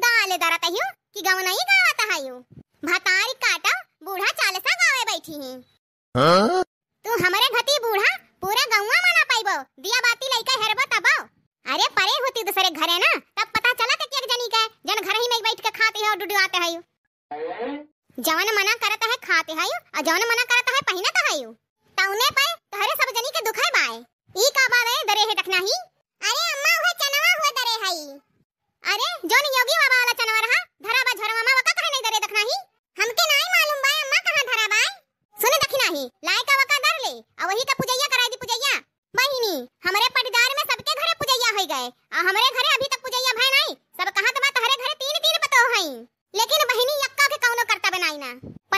दाले दारात आयो कि गवनाई गावात आयो भातारी काटा बूढ़ा चालसा गावे बैठी ही हाँ? तू हमारे घती बूढ़ा पूरा गौवा माना पाइबो दिया बाती लइका हरबो तबो अरे परे होती दूसरे घर है ना तब पता चला के एक जनी के जन घर ही में बैठ के खाते और हो डुडुआते हयो जवन मना करता है खाते हयो और जवन मना करता है पहिनता हयो तौने पे तहरे सब जनी के दुखाय बाए ई का बात है दरे है रखना ही अरे अम्मा वह चनवा हुआ दरे हई अरे जो नहीं योगी बाबा वाला चनवर हा धरा बा झरवा मा वका काहे नहीं दरे दखना ही हमके नहीं मालूम बा अम्मा कहां धरा बा सुने दखना ही लाए का वका डर ले आ वही का पूजैया कराई दी पूजैया बहिनी हमरे पटदार में सबके घरे पूजैया हो गए आ हमरे घरे अभी तक पूजैया भाई नहीं सब कहां तमा तहरे घरे तीन तीन बताओ हई लेकिन बहिनी यक्का के कौनो करता बनाई ना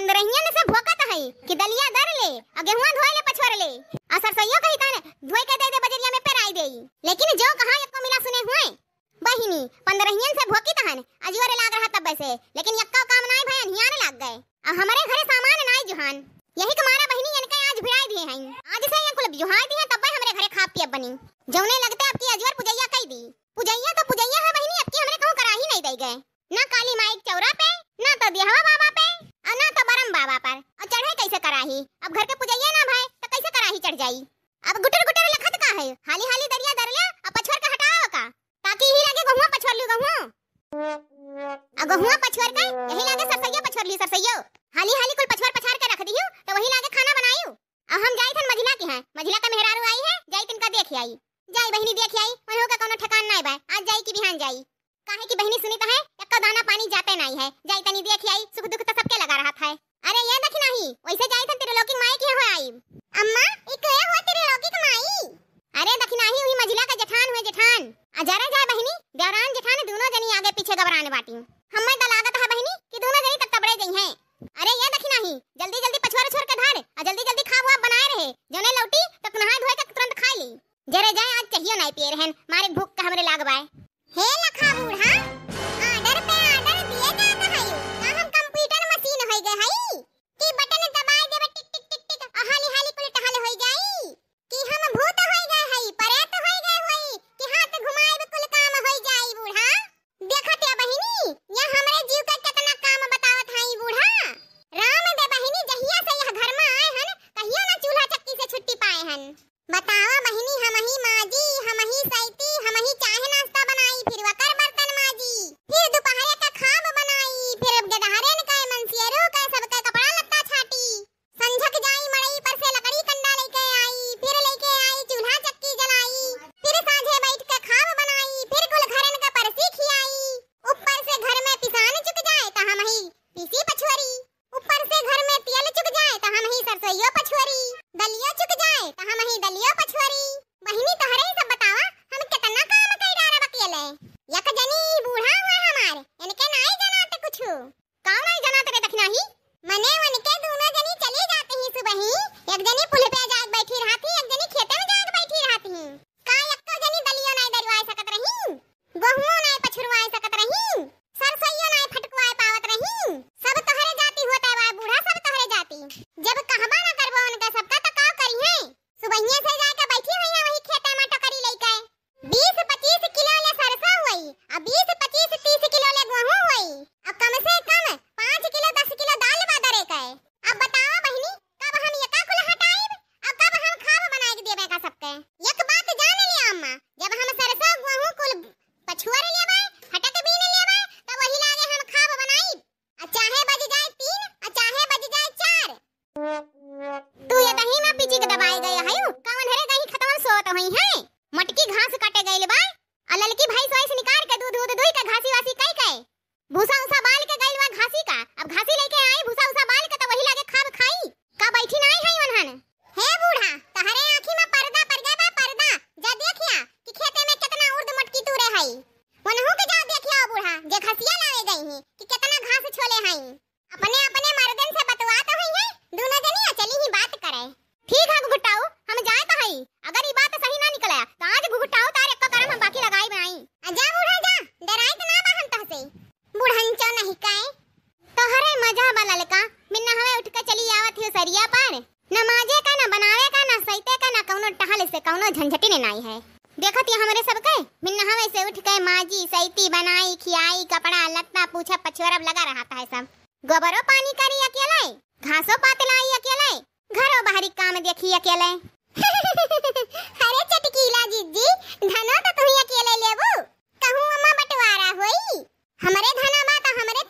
ने से भोकत है कि दलिया डर ले आ गेहुआ धोए ले पछोर ले आ सरसैया कही काने धोए के दे दे बजरिया में पेराई देई लेकिन जो कहां ना काली माई चौरा पे ना तो देहवा बाबा पे और ना तो बरम बाबा पर और चढ़े कैसे कराही अब घर के पुजैया ना भाई तो कैसे कराही चढ़ जाई अब गुटर गुटर लखत का है हाली हाली दरिया दरला अब पछवर का हटाओ का ताकि ही लगे गहुआ पछवर लियो गहुआ अब गहुआ पछवर का यही लगे सरसैयो पछवर लियो सरसैयो हाली हाली कुल पछवर पछार के रख दियो तो वही लगे खाना बनायो अब हम जाई थन मझिला के हैं मझिला का मेहरारू आई है जाई तिनका देख आई जाई बहिनी देख आई वही का कोनो ठकान ना बाय आज जाई की बिहान जाई काहे की बहनी सुनी है एक्का दाना पानी जाते नहीं है जाई तनी देख आई सुख दुख तो सबके लगा रहा था अरे ये देखी नहीं वैसे जाई था तेरे लौकिक माई की हो आई अम्मा ई के हो तेरे लौकिक माई अरे देखी नहीं हुई मजला का जठान हुए जठान आ जा अजारा जाए बहनी देवरान जठान दोनों जनी आगे पीछे घबराने बाटी हमें तो लागत है बहनी कि दोनों जनी तक तो तबड़े गई हैं अरे ये देखी नहीं जल्दी जल्दी पछवारे छोड़ के धार आ जल्दी जल्दी खा हुआ बनाए रहे जने लौटी तो नहा धोए के तुरंत खा ली जरे जाए आज चाहिए नहीं पिए रहन मारे भूख का हमरे लाग बाए हे गई थी बनाई खियाई कपड़ा लत्ता पूछा पछोरब लगा रहा था सब गोबरो पानी करी अकेले घासो पात लाई अकेले घरो बाहरी काम देखी अकेले अरे चटकीला जीजी धनो तो तुही अकेले लेबू कहूं अम्मा बंटवारा होई हमरे धना बात तो हमरे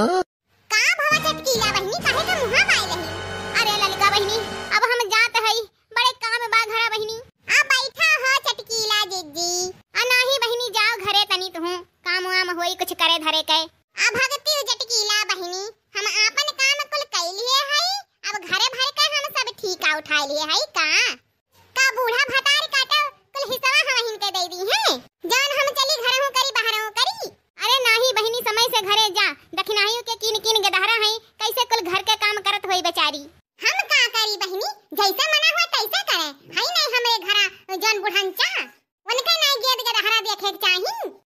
का भवा चटकीला बहिनी काहे का तो मुहा माइल है अरे ललका बहिनी अब हम जात हई बड़े काम बा घरा बहिनी आ बैठा हो चटकीला जीजी अना ही बहिनी जाओ घरे तनी तू काम वाम होई कुछ करे धरे के आ भगती जटकीला बहिनी हम आपन काम कुल कई लिए हई अब घरे भर के हम सब ठीका उठा लिए हई का का बूढ़ा भतार काटो कुल हिस्सा हम हिन के दे दी है जान हम चली घर हूं करी बाहर हूं अरे नाही बहनी समय से घरे जा दखिनाइयों के किन किन गदहरा हैं कैसे कुल घर के काम करत होई बेचारी हम का करी बहनी जैसे मना हुआ तैसे करे हई नहीं हमरे घरा जन बुढ़न चा उनके नहीं गेद गदहरा देखे के चाही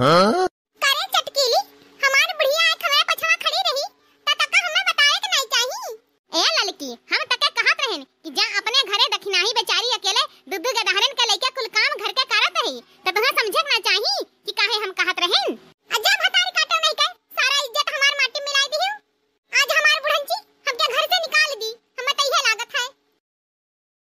हाँ? करे चटकीली हमार बुढ़िया आंख हमारे पछवा खड़ी रही त तका हमें बताए के नहीं चाहिए ए ललकी हम तके कहत रहन कि जा अपने घरे दखिनाही बेचारी अकेले दुदु के धारण